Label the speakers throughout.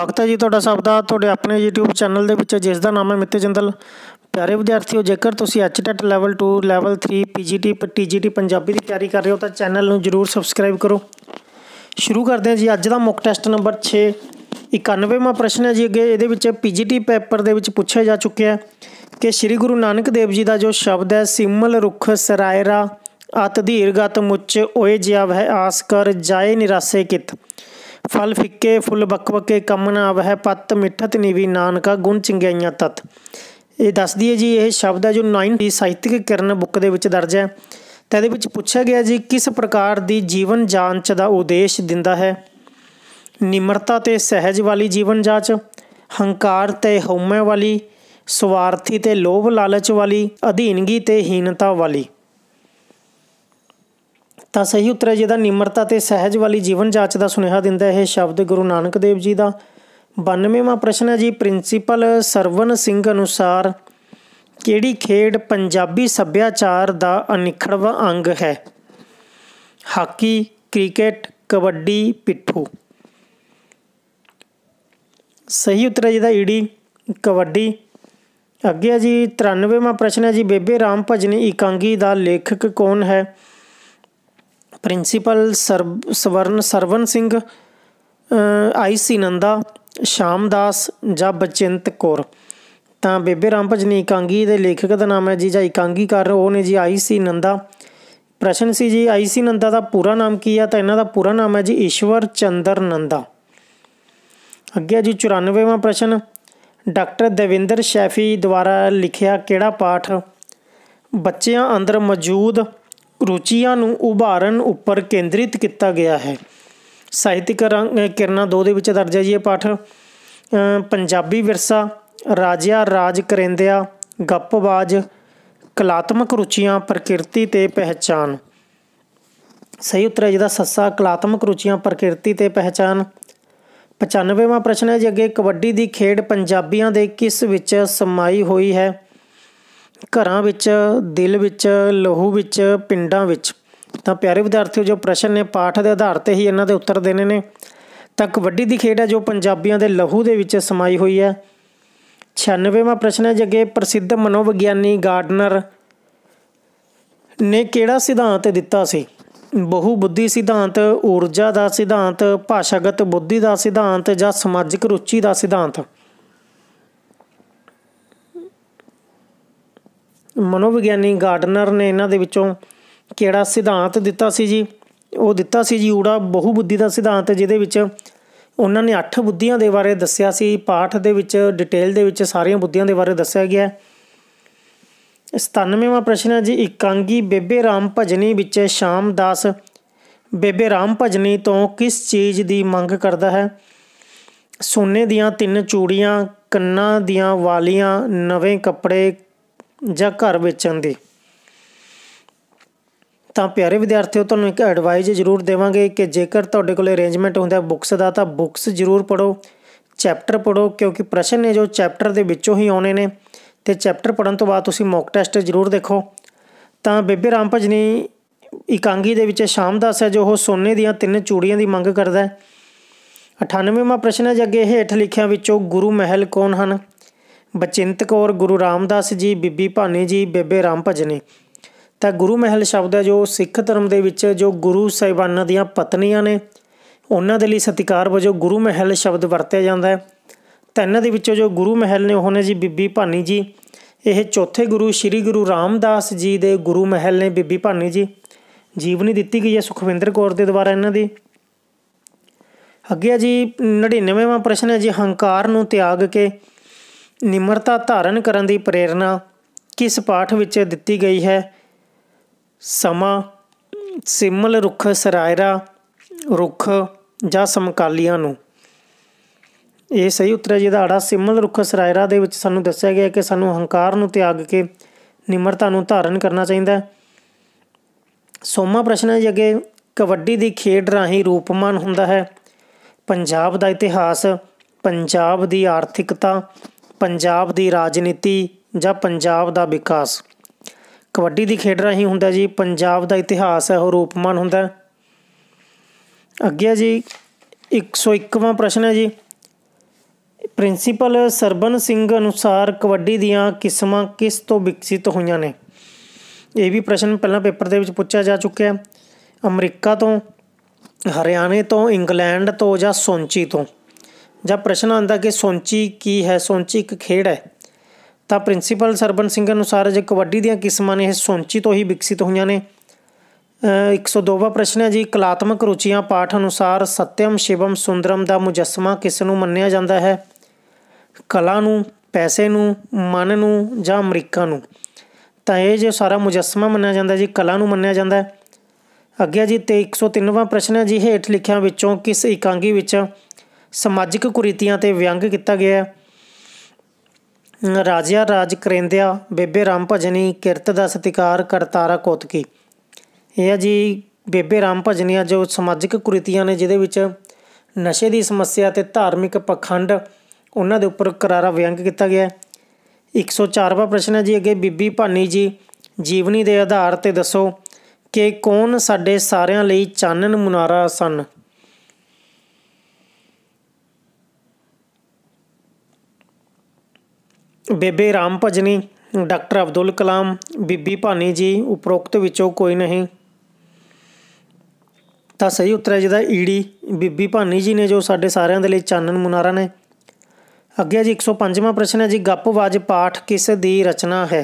Speaker 1: ਸਵਾਗਤ ਹੈ ਜੀ ਤੁਹਾਡਾ ਸਭ ਦਾ ਤੁਹਾਡੇ ਆਪਣੇ YouTube ਚੈਨਲ ਦੇ ਵਿੱਚ ਜਿਸ ਦਾ ਨਾਮ ਹੈ ਮਿੱਤੇ ਜਿੰਦਲ ਪਿਆਰੇ ਵਿਦਿਆਰਥੀਓ ਜੇਕਰ ਤੁਸੀਂ HTET level 2 level 3 PGT TGT Punjabi ਦੀ ਤਿਆਰੀ ਕਰ ਰਹੇ ਹੋ ਤਾਂ ਚੈਨਲ ਨੂੰ ਜਰੂਰ ਸਬਸਕ੍ਰਾਈਬ ਕਰੋ ਸ਼ੁਰੂ ਕਰਦੇ ਹਾਂ ਜੀ ਅੱਜ ਦਾ ਮੁੱਖ ਟੈਸਟ ਨੰਬਰ 6 91ਵਾਂ ਪ੍ਰਸ਼ਨ ਹੈ ਜੀ ਅੱਗੇ ਇਹਦੇ ਵਿੱਚ PGT ਪੇਪਰ ਦੇ ਵਿੱਚ ਪੁੱਛਿਆ ਜਾ ਚੁੱਕਿਆ ਹੈ ਕਿ ਸ੍ਰੀ ਗੁਰੂ ਨਾਨਕ ਦੇਵ ਜੀ ਦਾ ਜੋ ਸ਼ਬਦ ਹੈ ਸਿਮਲ ਰੁੱਖ ਸਰਾਇਰਾ ਅਤ ਦੀਰਗਤ ਮੁੱਚ ਓਏ ਜਿਆਵ ਹੈ ਆਸ ਕਰ ਜਾਏ ਨਿਰਾਸੇ ਕਿਤ ਫਲ ਫਿੱਕੇ ਫੁੱਲ ਬਕਵਕੇ ਕਮਨਾ ਵਹਿ ਪਤ ਮਿੱਠਤ ਨੀਵੀ ਨਾਨਕਾ ਗੁਣ ਚੰਗਿਆਈਆਂ ਤਤ ਇਹ ਦੱਸਦੀ ਹੈ ਜੀ ਇਹ ਸ਼ਬਦ ਹੈ ਜੋ 90 ਸਾਹਿਤਿਕ ਕਿਰਨ ਬੁੱਕ ਦੇ ਵਿੱਚ ਦਰਜ ਹੈ ਤਾਂ ਇਹਦੇ ਵਿੱਚ ਪੁੱਛਿਆ ਗਿਆ ਜੀ ਕਿਸ ਪ੍ਰਕਾਰ ਦੀ ਜੀਵਨ ਜਾਂਚ ਦਾ ਉਦੇਸ਼ ਦਿੰਦਾ ਹੈ ਨਿਮਰਤਾ ਤੇ ਸਹਿਜ ਵਾਲੀ ਜੀਵਨ ਜਾਂਚ ਹੰਕਾਰ ਤੇ ਹਉਮੈ ਵਾਲੀ ਸਵਾਰਥੀ ਤੇ ਲੋਭ ਲਾਲਚ ਵਾਲੀ ਅਧੀਨਗੀ ਤੇ ਹੀਨਤਾ ਵਾਲੀ ਤਾਂ ਸਹੀ ਉੱਤਰ ਹੈ ਜਿਹਦਾ ਨਿਮਰਤਾ ਤੇ ਸਹਿਜ ਵਾਲੀ ਜੀਵਨ ਜਾਂਚ ਦਾ ਸੁਨੇਹਾ ਦਿੰਦਾ ਇਹ ਸ਼ਬਦ ਗੁਰੂ ਨਾਨਕ ਦੇਵ ਜੀ ਦਾ 92ਵਾਂ ਪ੍ਰਸ਼ਨ ਹੈ ਜੀ ਪ੍ਰਿੰਸੀਪਲ ਸਰਵਨ ਸਿੰਘ ਅਨੁਸਾਰ ਕਿਹੜੀ ਖੇਡ ਪੰਜਾਬੀ ਸੱਭਿਆਚਾਰ ਦਾ ਅਨਿਖੜਵਾਂ ਅੰਗ ਹੈ ਹਾਕੀ ਕ੍ਰਿਕਟ ਕਬੱਡੀ ਪਿੱਠੂ ਸਹੀ ਉੱਤਰ ਹੈ ਜਿਹਦਾ ਈਡੀ ਕਬੱਡੀ ਅੱਗੇ ਜੀ 93ਵਾਂ ਪ੍ਰਸ਼ਨ ਹੈ ਜੀ ਬੇਬੇ ਰਾਮ ਭਜਨ ਇਕਾਂਗੀ ਦਾ ਲੇਖਕ ਕੌਣ ਹੈ principal Swaran Sarwan Singh I C Nanda Shamdas ਜਾਂ ਬਚਿੰਤ ਕੌਰ ਤਾਂ ਬੇਬੇ ਰਾਮ ਭਜਨੀ ਇਕਾਂਗੀ ਦੇ ਲੇਖਕ ਦਾ ਨਾਮ ਹੈ ਜੀ ਜਾਂ ਕਰ ਉਹ ਨੇ ਜੀ ਆਈ ਸੀ ਨੰਦਾ ਪ੍ਰਸ਼ਨ ਸੀ ਜੀ ਆਈ ਸੀ ਨੰਦਾ ਦਾ ਪੂਰਾ ਨਾਮ ਕੀ ਹੈ ਤਾਂ ਇਹਨਾਂ ਦਾ ਪੂਰਾ ਨਾਮ ਹੈ ਜੀ ਈਸ਼ਵਰ ਚੰਦਰ ਨੰਦਾ ਅੱਗੇ ਜੀ 94ਵਾਂ ਪ੍ਰਸ਼ਨ ਡਾਕਟਰ ਦਵਿੰਦਰ ਸ਼ੈਫੀ ਦੁਆਰਾ ਲਿਖਿਆ ਕਿਹੜਾ ਪਾਠ ਬੱਚਿਆਂ ਅੰਦਰ ਮੌਜੂਦ ਰੁਚੀਆਂ ਨੂੰ ਉਭਾਰਨ ਉੱਪਰ ਕੇਂਦਰਿਤ ਕੀਤਾ ਗਿਆ ਹੈ ਸਾਹਿਤਿਕ ਰੰਗ ਕਿਰਨਾ 2 ਦੇ ਵਿੱਚ ਦਰਜ ਹੈ ਜੀ ਇਹ ਪਾਠ ਪੰਜਾਬੀ ਵਿਰਸਾ ਰਾਜਿਆ ਰਾਜ ਕਰਿੰਦਿਆ ਗੱਪਬਾਜ਼ ਕਲਾਤਮਕ ਰੁਚੀਆਂ ਪ੍ਰਕਿਰਤੀ ਤੇ ਪਹਿਚਾਨ ਸਹੀ ਉੱਤਰ ਹੈ ਜਿਹਦਾ ਸੱਸਾ ਕਲਾਤਮਕ ਰੁਚੀਆਂ ਪ੍ਰਕਿਰਤੀ ਤੇ ਪਹਿਚਾਨ 95ਵਾਂ ਪ੍ਰਸ਼ਨ ਹੈ ਜੀ ਅੱਗੇ ਕਬੱਡੀ ਦੀ ਖੇਡ ਪੰਜਾਬੀਆਂ ਦੇ ਕਿਸ ਵਿੱਚ ਸਮਾਈ ਹੋਈ ਹੈ ਘਰਾਂ ਵਿੱਚ ਦਿਲ ਵਿੱਚ ਲਹੂ ਵਿੱਚ ਪਿੰਡਾਂ ਵਿੱਚ ਤਾਂ ਪਿਆਰੇ ਵਿਦਿਆਰਥੀਓ ਜੋ ਪ੍ਰਸ਼ਨ ਨੇ ਪਾਠ ਦੇ ਆਧਾਰ ਤੇ ਹੀ ਇਹਨਾਂ ਦੇ ਉੱਤਰ ਦੇਣੇ ਨੇ ਤਾਂ ਕਬੱਡੀ ਦੀ ਖੇਡ ਹੈ ਜੋ ਪੰਜਾਬੀਆਂ ਦੇ ਲਹੂ ਦੇ ਵਿੱਚ ਸਮਾਈ ਹੋਈ ਹੈ 96ਵਾਂ ਪ੍ਰਸ਼ਨ ਹੈ ਜਗੇ ਪ੍ਰਸਿੱਧ ਮਨੋਵਿਗਿਆਨੀ ਗਾਰਡਨਰ ਨੇ ਕਿਹੜਾ ਸਿਧਾਂਤ ਦਿੱਤਾ ਸੀ ਬਹੁ ਬੁੱਧੀ ਸਿਧਾਂਤ ਊਰਜਾ ਦਾ ਸਿਧਾਂਤ ਭਾਸ਼ਾਗਤ ਬੁੱਧੀ ਦਾ ਸਿਧਾਂਤ ਜਾਂ ਸਮਾਜਿਕ ਰੁਚੀ ਦਾ ਸਿਧਾਂਤ ਮਨੋਵਿਗਿਆਨੀ ਗਾਰਡਨਰ ਨੇ ਇਹਨਾਂ ਦੇ ਵਿੱਚੋਂ ਕਿਹੜਾ ਸਿਧਾਂਤ ਦਿੱਤਾ ਸੀ ਜੀ ਉਹ ਦਿੱਤਾ ਸੀ ਜੀ ਊੜਾ ਬਹੁ ਬੁੱਧੀ ਦਾ ਸਿਧਾਂਤ ਜਿਹਦੇ ਵਿੱਚ ਉਹਨਾਂ ਨੇ 8 ਬੁੱਧੀਆਂ ਦੇ ਬਾਰੇ ਦੱਸਿਆ ਸੀ ਪਾਠ ਦੇ ਵਿੱਚ ਡਿਟੇਲ ਦੇ ਵਿੱਚ ਸਾਰੀਆਂ ਬੁੱਧੀਆਂ ਦੇ ਬਾਰੇ ਦੱਸਿਆ ਗਿਆ ਹੈ 97ਵਾਂ ਪ੍ਰਸ਼ਨ ਹੈ ਜੀ ਇਕਾਂਗੀ ਬੇਬੇ ਰਾਮ ਭਜਨੀ ਵਿੱਚ ਸ਼ਾਮਦਾਸ ਬੇਬੇ ਰਾਮ ਭਜਨੀ ਤੋਂ ਕਿਸ ਚੀਜ਼ ਦੀ ਮੰਗ ਕਰਦਾ ਹੈ ਸੋਨੇ ਦੀਆਂ ਤਿੰਨ ਚੂੜੀਆਂ ਕੰਨਾਂ ਦੀਆਂ ਵਾਲੀਆਂ ਨਵੇਂ ਕੱਪੜੇ ਜਾਂ ਘਰ ਵੇਚਣ ਦੀ ਤਾਂ ਪਿਆਰੇ ਵਿਦਿਆਰਥੀਓ ਤੁਹਾਨੂੰ ਇੱਕ ਐਡਵਾਈਸ ਜ਼ਰੂਰ ਦੇਵਾਂਗੇ ਕਿ ਜੇਕਰ ਤੁਹਾਡੇ ਕੋਲ ਅਰੇਂਜਮੈਂਟ ਹੁੰਦਾ ਬੁੱਕਸ ਦਾ ਤਾਂ ਬੁੱਕਸ ਜ਼ਰੂਰ ਪੜੋ ਚੈਪਟਰ ਪੜੋ ਕਿਉਂਕਿ ਪ੍ਰਸ਼ਨ ਨੇ ਜੋ ਚੈਪਟਰ ਦੇ ਵਿੱਚੋਂ ਹੀ ਆਉਣੇ ਨੇ ਤੇ ਚੈਪਟਰ ਪੜਨ ਤੋਂ ਬਾਅਦ ਤੁਸੀਂ ਮੌਕ ਟੈਸਟ ਜ਼ਰੂਰ ਦੇਖੋ ਤਾਂ ਬੇਬੇ ਰਾਮ ਭਜਨੀ ਇਕਾਂਗੀ ਦੇ ਵਿੱਚ ਸ਼ਾਮਦਾਸ ਹੈ ਜੋ ਉਹ ਸੋਨੇ ਦੀਆਂ ਤਿੰਨ ਚੂੜੀਆਂ ਦੀ ਮੰਗ ਕਰਦਾ ਹੈ 98ਵਾਂ ਪ੍ਰਸ਼ਨ ਹੈ ਜੇ ਅੱਗੇ ਹੇਠ ਲਿਖਿਆਂ ਵਿੱਚੋਂ ਗੁਰੂ ਮਹਿਲ ਕੌਣ ਹਨ ਬਚਿੰਤ ਕੌਰ ਗੁਰੂ ਰਾਮਦਾਸ ਜੀ ਬੀਬੀ ਭਾਨੀ ਜੀ ਬੇਬੇ ਰਾਮ ਭਜਨੇ ਤਾਂ ਗੁਰੂ ਮਹਿਲ ਸ਼ਬਦ ਹੈ ਜੋ ਸਿੱਖ ਧਰਮ ਦੇ ਵਿੱਚ ਜੋ ਗੁਰੂ ਸਹਿਬਾਨਾਂ ਦੀਆਂ ਪਤਨੀਆਂ ਨੇ ਉਹਨਾਂ ਦੇ ਲਈ ਸਤਿਕਾਰ ਵਜੋਂ ਗੁਰੂ ਮਹਿਲ ਸ਼ਬਦ ਵਰਤਿਆ ਜਾਂਦਾ ਹੈ ਤਿੰਨ ਦੇ ਵਿੱਚੋਂ ਜੋ ਗੁਰੂ ਮਹਿਲ ਨੇ ਉਹ ਨੇ ਜੀ ਬੀਬੀ ਭਾਨੀ ਜੀ ਇਹ ਚੌਥੇ ਗੁਰੂ ਸ੍ਰੀ ਗੁਰੂ ਰਾਮਦਾਸ ਜੀ ਦੇ ਗੁਰੂ ਮਹਿਲ ਨੇ ਬੀਬੀ ਭਾਨੀ ਜੀ ਜੀਵਨੀ ਦਿੱਤੀ ਗਈ ਹੈ ਸੁਖਵਿੰਦਰ ਕੌਰ ਦੇ ਦੁਆਰਾ ਇਹਨਾਂ ਦੀ ਅੱਗੇ ਜੀ 99ਵਾਂ ਪ੍ਰਸ਼ਨ ਹੈ ਜੀ ਹੰਕਾਰ ਨੂੰ ਤਿਆਗ ਕੇ ਨਿਮਰਤਾ ਧਾਰਨ ਕਰਨ ਦੀ ਪ੍ਰੇਰਣਾ ਕਿਸ ਪਾਠ ਵਿੱਚ ਦਿੱਤੀ ਗਈ ਹੈ ਸਮਾ ਸਿਮਲ ਰੁੱਖ ਸਰਾਇਰਾ ਰੁੱਖ ਜਾਂ ਸਮਕਾਲੀਆਂ ਨੂੰ ਇਹ ਸਹੀ ਉੱਤਰ ਹੈ ਜਿਹਦਾ ਆੜਾ ਸਿਮਲ ਰੁੱਖ ਸਰਾਇਰਾ ਦੇ ਵਿੱਚ ਸਾਨੂੰ ਦੱਸਿਆ ਗਿਆ ਕਿ ਸਾਨੂੰ ਹੰਕਾਰ ਨੂੰ ਤਿਆਗ ਕੇ ਨਿਮਰਤਾ ਨੂੰ ਧਾਰਨ ਕਰਨਾ ਚਾਹੀਦਾ ਹੈ ਸੋਮਾ ਪ੍ਰਸ਼ਨ ਹੈ ਜਗੇ ਕਬੱਡੀ ਦੀ ਖੇਡ ਰਾਹੀਂ ਰੂਪਮਾਨ ਹੁੰਦਾ ਹੈ ਪੰਜਾਬ ਦਾ ਇਤਿਹਾਸ ਪੰਜਾਬ ਦੀ ਆਰਥਿਕਤਾ ਪੰਜਾਬ ਦੀ ਰਾਜਨੀਤੀ ਜਾਂ ਪੰਜਾਬ ਦਾ ਵਿਕਾਸ ਕਬੱਡੀ ਦੀ ਖੇਡ ਰਹੀ ਹੁੰਦਾ ਜੀ ਪੰਜਾਬ ਦਾ ਇਤਿਹਾਸ ਹੈ ਉਹ ਰੂਪਮਾਨ ਹੁੰਦਾ ਅੱਗੇ ਜੀ 101ਵਾਂ ਪ੍ਰਸ਼ਨ ਹੈ ਜੀ ਪ੍ਰਿੰਸੀਪਲ ਸਰਬਨ ਸਿੰਘ ਅਨੁਸਾਰ ਕਬੱਡੀ ਦੀਆਂ ਕਿਸਮਾਂ ਕਿਸ ਤੋਂ ਵਿਕਸਿਤ ਹੋਈਆਂ ਨੇ ਇਹ ਵੀ ਪ੍ਰਸ਼ਨ ਪਹਿਲਾਂ ਪੇਪਰ ਦੇ ਵਿੱਚ ਪੁੱਛਿਆ ਜਾ ਚੁੱਕਿਆ ਹੈ ਅਮਰੀਕਾ ਤੋਂ ਹਰਿਆਣੇ ਤੋਂ ਇੰਗਲੈਂਡ ਤੋਂ ਜਾਂ ਸੌਂਚੀ ਤੋਂ ਜਦ ਪ੍ਰਸ਼ਨ ਆਉਂਦਾ ਕਿ ਸੌਂਚੀ ਕੀ ਹੈ ਸੌਂਚੀ ਇੱਕ ਖੇਡ ਹੈ ਤਾਂ ਪ੍ਰਿੰਸੀਪਲ ਸਰਬਨ ਸਿੰਘ ਅਨੁਸਾਰ ਜੇ ਕਬੱਡੀ ਦੀਆਂ ਕਿਸਮਾਂ ਨੇ ਇਹ ਸੌਂਚੀ ਤੋਂ ਹੀ ਵਿਕਸਿਤ ਹੋਈਆਂ ਨੇ 102ਵਾਂ ਪ੍ਰਸ਼ਨ ਹੈ ਜੀ ਕਲਾਤਮਕ ਰੁਚੀਆਂ ਪਾਠ ਅਨੁਸਾਰ ਸਤਿਅਮ ਸ਼ਿਵਮ ਸੁੰਦਰਮ ਦਾ ਮੁਜੱਸਮਾ ਕਿਸ ਨੂੰ ਮੰਨਿਆ ਜਾਂਦਾ ਹੈ ਕਲਾ ਨੂੰ ਪੈਸੇ ਨੂੰ ਮਨ ਨੂੰ ਜਾਂ ਅਮਰੀਕਾ ਨੂੰ ਤਾਂ ਇਹ ਜੋ ਸਾਰਾ ਮੁਜੱਸਮਾ ਮੰਨਿਆ ਜਾਂਦਾ ਜੀ ਕਲਾ ਨੂੰ ਮੰਨਿਆ ਜਾਂਦਾ ਹੈ ਅੱਗੇ ਜੀ ਤੇ 103ਵਾਂ ਪ੍ਰਸ਼ਨ ਹੈ ਜੀ ਹੇਠ ਲਿਖਿਆਂ ਵਿੱਚੋਂ ਕਿਸ ਇਕਾਂਗੀ ਵਿੱਚ ਸਮਾਜਿਕ ਕੁਰੀਤੀਆਂ ਤੇ ਵਿਅੰਗ ਕੀਤਾ ਗਿਆ ਹੈ ਰਾਜਿਆ ਰਾਜ ਕਰੇਂਦਿਆ ਬੇਬੇ ਰਾਮ ਭਜਨੀ ਕਿਰਤ ਦਾ ਸਤਿਕਾਰ ਕਰਤਾਰਾ ਕੋਤਕੀ ਇਹ ਹੈ ਜੀ ਬੇਬੇ ਰਾਮ ਭਜਨੀਆਂ ਜੋ ਸਮਾਜਿਕ ਕੁਰੀਤੀਆਂ ਨੇ ਜਿਹਦੇ ਵਿੱਚ ਨਸ਼ੇ ਦੀ ਸਮੱਸਿਆ ਤੇ ਧਾਰਮਿਕ ਪਖੰਡ ਉਹਨਾਂ ਦੇ ਉੱਪਰ ਕਰਾਰਾ ਵਿਅੰਗ ਕੀਤਾ ਗਿਆ 104ਵਾਂ ਪ੍ਰਸ਼ਨ ਹੈ ਜੀ ਅੱਗੇ ਬੀਬੀ ਭਾਨੀ ਜੀ ਜੀਵਨੀ ਦੇ ਆਧਾਰ ਤੇ ਦੱਸੋ ਕਿ ਕੌਣ ਸਾਡੇ ਸਾਰਿਆਂ ਲਈ ਚਾਨਣ ਮੁਨਾਰਾ ਸਨ ਬੇਬੇ ਰਾਮ ਭਜਨੀ ਡਾਕਟਰ ਅਬਦੁਲ ਕਲਾਮ ਬੀਬੀ ਭਾਨੀ ਜੀ ਉਪਰੋਕਤ ਵਿੱਚੋਂ ਕੋਈ ਨਹੀਂ ਤਾਂ ਸਹੀ ਉੱਤਰ ਹੈ ਜਿਹਦਾ ਈੜੀ ਬੀਬੀ ਭਾਨੀ ਜੀ ਨੇ ਜੋ ਸਾਡੇ ਸਾਰਿਆਂ ਦੇ ਲਈ ਚਾਨਣ ਮੁਨਾਰਾ ਨੇ ਅੱਗੇ ਜੀ 105ਵਾਂ ਪ੍ਰਸ਼ਨ ਹੈ ਜੀ ਗੱਪਵਾਜ ਪਾਠ ਕਿਸ ਦੀ ਰਚਨਾ ਹੈ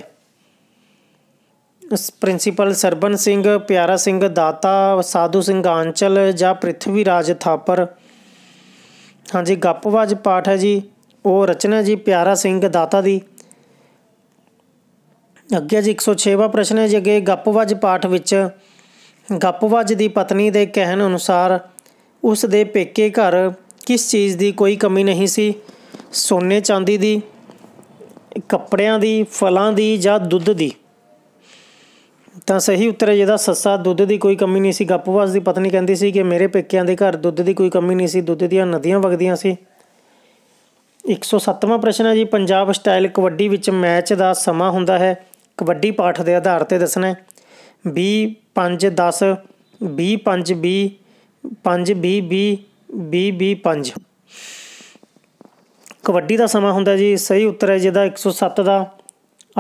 Speaker 1: ਇਸ ਪ੍ਰਿੰਸੀਪਲ ਸਰਬਨ ਸਿੰਘ ਪਿਆਰਾ ਸਿੰਘ ਦਾਤਾ ਸਾਧੂ ਸਿੰਘ ਆਂਚਲ ਜਾਂ ਪ੍ਰਿਥਵੀ ਰਾਜ ਥਾਪਰ ਹਾਂਜੀ ਗੱਪਵਾਜ ਪਾਠ ਹੈ ਜੀ ਉਹ ਰਚਨਾ ਜੀ ਪਿਆਰਾ ਸਿੰਘ ਦਾਤਾ ਦੀ ਅੱਗੇ ਜੀ 106ਵਾਂ ਪ੍ਰਸ਼ਨ ਹੈ ਜੀ ਅੱਗੇ ਗੱਪਵਾਜ ਪਾਠ ਵਿੱਚ ਗੱਪਵਾਜ ਦੀ ਪਤਨੀ ਦੇ ਕਹਿਣ ਅਨੁਸਾਰ ਉਸ ਦੇ ਪੇਕੇ ਘਰ ਕਿਸ ਚੀਜ਼ ਦੀ ਕੋਈ ਕਮੀ ਨਹੀਂ ਸੀ ਸੋਨੇ ਚਾਂਦੀ ਦੀ ਕੱਪੜਿਆਂ ਦੀ ਫਲਾਂ ਦੀ ਜਾਂ ਦੁੱਧ ਦੀ ਤਾਂ ਸਹੀ ਉੱਤਰ ਹੈ ਜਿਹਦਾ ਸੱਸਾ ਦੁੱਧ ਦੀ ਕੋਈ ਕਮੀ ਨਹੀਂ ਸੀ ਗੱਪਵਾਜ ਦੀ ਪਤਨੀ ਕਹਿੰਦੀ ਸੀ ਕਿ ਮੇਰੇ ਪੇਕਿਆਂ ਦੇ ਘਰ ਦੁੱਧ ਦੀ ਕੋਈ ਕਮੀ ਨਹੀਂ ਸੀ ਦੁੱਧ ਦੀਆਂ ਨਦੀਆਂ ਵਗਦੀਆਂ ਸੀ 107ਵਾਂ ਪ੍ਰਸ਼ਨ ਹੈ ਜੀ ਪੰਜਾਬ ਸਟਾਈਲ ਕਬੱਡੀ ਵਿੱਚ ਮੈਚ ਦਾ ਸਮਾਂ ਹੁੰਦਾ ਹੈ ਕਬੱਡੀ ਪਾਠ ਦੇ ਆਧਾਰ ਤੇ ਦੱਸਣਾ ਹੈ 20 5 10 20 5 20 5 20 20 20 5 ਕਬੱਡੀ ਦਾ ਸਮਾਂ ਹੁੰਦਾ ਜੀ ਸਹੀ ਉੱਤਰ ਹੈ ਜਿਹਦਾ 107 ਦਾ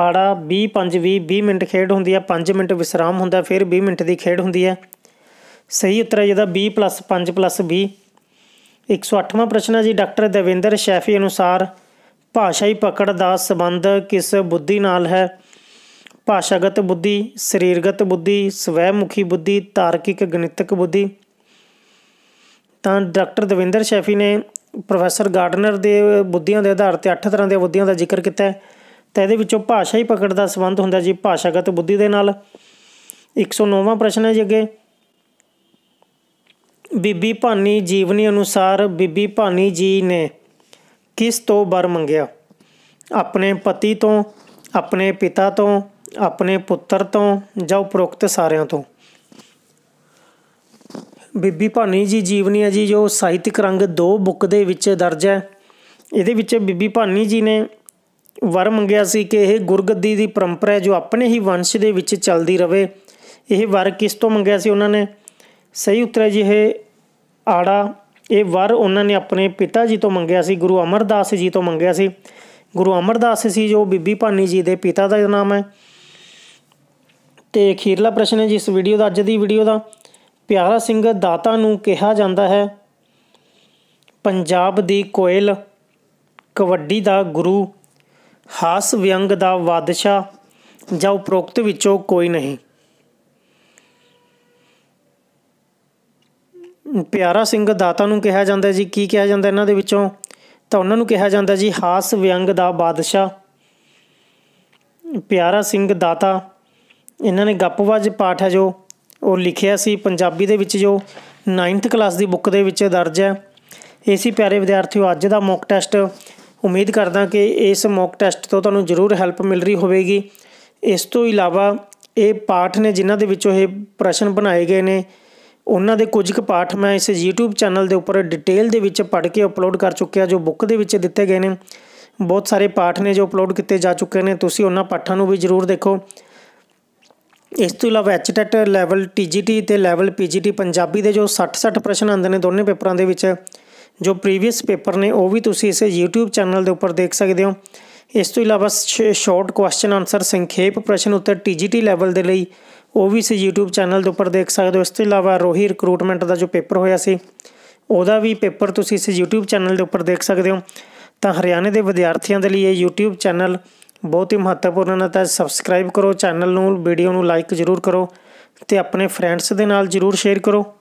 Speaker 1: ਆੜਾ 20 5 20 20 ਮਿੰਟ ਖੇਡ ਹੁੰਦੀ ਹੈ 5 ਮਿੰਟ ਵਿਸਰਾਮ ਹੁੰਦਾ ਫਿਰ 20 ਮਿੰਟ ਦੀ ਖੇਡ ਹੁੰਦੀ ਹੈ ਸਹੀ ਉੱਤਰ ਹੈ ਜਿਹਦਾ 20 5 20 108ਵਾਂ ਪ੍ਰਸ਼ਨ ਹੈ ਜੀ ਡਾਕਟਰ ਦਵਿੰਦਰ ਸ਼ੈਫੀ ਅਨੁਸਾਰ ਭਾਸ਼ਾਈ ਪਕੜ ਦਾ ਸਬੰਧ ਕਿਸ ਬੁੱਧੀ ਨਾਲ ਹੈ ਭਾਸ਼ਾਗਤ ਬੁੱਧੀ ਸਰੀਰਗਤ ਬੁੱਧੀ ਸਵੈਮੁਖੀ ਬੁੱਧੀ ਤਾਰਕਿਕ ਗਣਿਤਕ ਬੁੱਧੀ ਤਾਂ ਡਾਕਟਰ ਦਵਿੰਦਰ ਸ਼ੈਫੀ ਨੇ ਪ੍ਰੋਫੈਸਰ ਗਾਰਡਨਰ ਦੇ ਬੁੱਧੀਆਂ ਦੇ ਆਧਾਰ ਤੇ 8 ਤਰ੍ਹਾਂ ਦੇ ਬੁੱਧੀਆਂ ਦਾ ਜ਼ਿਕਰ ਕੀਤਾ ਹੈ ਤਾਂ ਇਹਦੇ ਵਿੱਚੋਂ ਭਾਸ਼ਾਈ ਪਕੜ ਦਾ ਸਬੰਧ ਹੁੰਦਾ ਜੀ ਭਾਸ਼ਾਗਤ ਬੁੱਧੀ ਦੇ ਨਾਲ 109ਵਾਂ ਪ੍ਰਸ਼ਨ ਹੈ ਜੀ ਅੱਗੇ ਬੀਬੀ ਭਾਨੀ ਜੀਵਨੀ ਅਨੁਸਾਰ ਬੀਬੀ ਭਾਨੀ ਜੀ ਨੇ ਕਿਸ ਤੋਂ ਬਰ ਮੰਗਿਆ ਆਪਣੇ ਪਤੀ ਤੋਂ ਆਪਣੇ ਪਿਤਾ ਤੋਂ ਆਪਣੇ ਪੁੱਤਰ ਤੋਂ ਜਾਂ ਉਪਰੋਕਤ ਸਾਰਿਆਂ ਤੋਂ ਬੀਬੀ ਭਾਨੀ ਜੀ ਜੀਵਨੀ ਹੈ ਜੀ ਜੋ ਸਾਹਿਤਿਕ ਰੰਗ 2 ਬੁੱਕ ਦੇ ਵਿੱਚ ਦਰਜ ਹੈ ਇਹਦੇ ਵਿੱਚ ਬੀਬੀ ਭਾਨੀ ਜੀ ਨੇ ਵਰ ਮੰਗਿਆ ਸੀ ਕਿ ਇਹ ਗੁਰਗੱਦੀ ਦੀ ਪਰੰਪਰਾ ਹੈ ਜੋ ਆਪਣੇ ਹੀ ਵੰਸ਼ ਦੇ ਵਿੱਚ ਚੱਲਦੀ ਰਵੇ ਇਹ ਵਰ ਕਿਸ ਤੋਂ ਮੰਗਿਆ ਸੀ ਉਹਨਾਂ ਨੇ ਸਹੀ ਉੱਤਰ ਹੈ ਜੀ ਇਹ ਆੜਾ ਇਹ ਵਰ ਉਹਨਾਂ ਨੇ ਆਪਣੇ ਪਿਤਾ ਜੀ ਤੋਂ ਮੰਗਿਆ ਸੀ ਗੁਰੂ ਅਮਰਦਾਸ ਜੀ ਤੋਂ ਮੰਗਿਆ ਸੀ ਗੁਰੂ ਅਮਰਦਾਸ ਸੀ ਜੋ ਬੀਬੀ ਭਾਨੀ ਜੀ ਦੇ ਪਿਤਾ ਦਾ ਨਾਮ ਹੈ ਤੇ ਅਖੀਰਲਾ ਪ੍ਰਸ਼ਨ ਹੈ ਜੀ ਇਸ ਵੀਡੀਓ ਦਾ ਅੱਜ ਦੀ ਵੀਡੀਓ ਦਾ ਪਿਆਰਾ ਸਿੰਘ ਦਾਤਾ ਨੂੰ ਕਿਹਾ ਜਾਂਦਾ ਹੈ ਪੰਜਾਬ ਦੀ ਕੋਇਲ ਕਬੱਡੀ ਦਾ ਗੁਰੂ ਹਾਸ ਵਿਅੰਗ ਦਾ ਵਾਦਸ਼ਾ ਜਾਂ ਉਪਰੋਕਤ ਵਿੱਚੋਂ ਕੋਈ ਨਹੀਂ ਪਿਆਰਾ ਸਿੰਘ ਦਾਤਾ ਨੂੰ ਕਿਹਾ ਜਾਂਦਾ ਜੀ ਕੀ ਕਿਹਾ ਜਾਂਦਾ ਇਹਨਾਂ ਦੇ ਵਿੱਚੋਂ ਤਾਂ ਉਹਨਾਂ ਨੂੰ ਕਿਹਾ ਜਾਂਦਾ ਜੀ ਹਾਸ ਵਿਅੰਗ ਦਾ ਬਾਦਸ਼ਾਹ ਪਿਆਰਾ ਸਿੰਘ ਦਾਤਾ ਇਹਨਾਂ ਨੇ ਗੱਪਵਾਜ ਪਾਠ ਹੈ ਜੋ ਉਹ ਲਿਖਿਆ ਸੀ ਪੰਜਾਬੀ ਦੇ ਵਿੱਚ ਜੋ 9th ਕਲਾਸ ਦੀ ਬੁੱਕ ਦੇ ਵਿੱਚ ਦਰਜ ਹੈ ਏਸੀ ਪਿਆਰੇ ਵਿਦਿਆਰਥੀਓ ਅੱਜ ਦਾ ਮੌਕ ਟੈਸਟ ਉਮੀਦ ਕਰਦਾ ਕਿ ਇਸ ਮੌਕ ਟੈਸਟ ਤੋਂ ਤੁਹਾਨੂੰ ਜ਼ਰੂਰ ਹੈਲਪ ਮਿਲ ਰਹੀ ਹੋਵੇਗੀ ਇਸ ਤੋਂ ਇਲਾਵਾ ਇਹ ਪਾਠ ਨੇ ਜਿਨ੍ਹਾਂ ਦੇ ਵਿੱਚੋਂ ਇਹ ਪ੍ਰਸ਼ਨ ਬਣਾਏ ਗਏ ਨੇ ਉਹਨਾਂ ਦੇ ਕੁਝ ਕੁ ਪਾਠ ਮੈਂ ਇਸ YouTube ਚੈਨਲ ਦੇ ਉੱਪਰ ਡਿਟੇਲ ਦੇ ਵਿੱਚ ਪੜ੍ਹ ਕੇ ਅਪਲੋਡ ਕਰ ਚੁੱਕਿਆ ਜੋ ਬੁੱਕ ਦੇ ਵਿੱਚ ਦਿੱਤੇ ਗਏ ਨੇ ਬਹੁਤ ਸਾਰੇ ਪਾਠ ਨੇ ਜੋ ਅਪਲੋਡ ਕੀਤੇ ਜਾ ਚੁੱਕੇ ਨੇ ਤੁਸੀਂ ਉਹਨਾਂ ਪਾਠਾਂ ਨੂੰ ਵੀ ਜ਼ਰੂਰ ਦੇਖੋ ਇਸ ਤੋਂ ਇਲਾਵਾ ਐਚਟੈਟ ਲੈਵਲ TGT ਤੇ ਲੈਵਲ PGT ਪੰਜਾਬੀ ਦੇ ਜੋ 60-60 ਪ੍ਰਸ਼ਨ ਆਉਂਦੇ ਨੇ ਦੋਨੇ ਪੇਪਰਾਂ ਦੇ ਵਿੱਚ ਜੋ ਪ੍ਰੀਵੀਅਸ ਪੇਪਰ ਨੇ ਉਹ ਵੀ ਤੁਸੀਂ ਇਸੇ YouTube ਚੈਨਲ ਦੇ ਉੱਪਰ ਦੇਖ ਸਕਦੇ ਹੋ ਇਸ ਤੋਂ ਇਲਾਵਾ ਸ਼ਾਰਟ ਕੁਐਸਚਨ ਆਨਸਰ ਸੰਖੇਪ ਪ੍ਰਸ਼ਨ ਉੱਤਰ TGT ਲੈਵਲ ਦੇ ਲਈ ਉਹ ਵੀ ਸੀ YouTube ਚੈਨਲ ਦੇ ਉੱਪਰ ਦੇਖ ਸਕਦੇ ਹੋ ਇਸ ਤੋਂ ਇਲਾਵਾ ਰੋਹੀ ਰਿਕਰੂਟਮੈਂਟ ਦਾ ਜੋ ਪੇਪਰ ਹੋਇਆ ਸੀ ਉਹਦਾ ਵੀ ਪੇਪਰ ਤੁਸੀਂ ਇਸ YouTube ਚੈਨਲ ਦੇ ਉੱਪਰ ਦੇਖ ਸਕਦੇ ਹੋ ਤਾਂ ਹਰਿਆਣੇ ਦੇ ਵਿਦਿਆਰਥੀਆਂ ਦੇ ਲਈ ਇਹ YouTube ਚੈਨਲ ਬਹੁਤ ਹੀ ਮਹੱਤਵਪੂਰਨ ਹੈ ਤਾਂ ਸਬਸਕ੍ਰਾਈਬ ਕਰੋ ਚੈਨਲ ਨੂੰ ਵੀਡੀਓ ਨੂੰ ਲਾਈਕ ਜ਼ਰੂਰ ਕਰੋ ਤੇ ਆਪਣੇ ਫਰੈਂਡਸ ਦੇ ਨਾਲ ਜ਼ਰੂਰ ਸ਼ੇਅਰ ਕਰੋ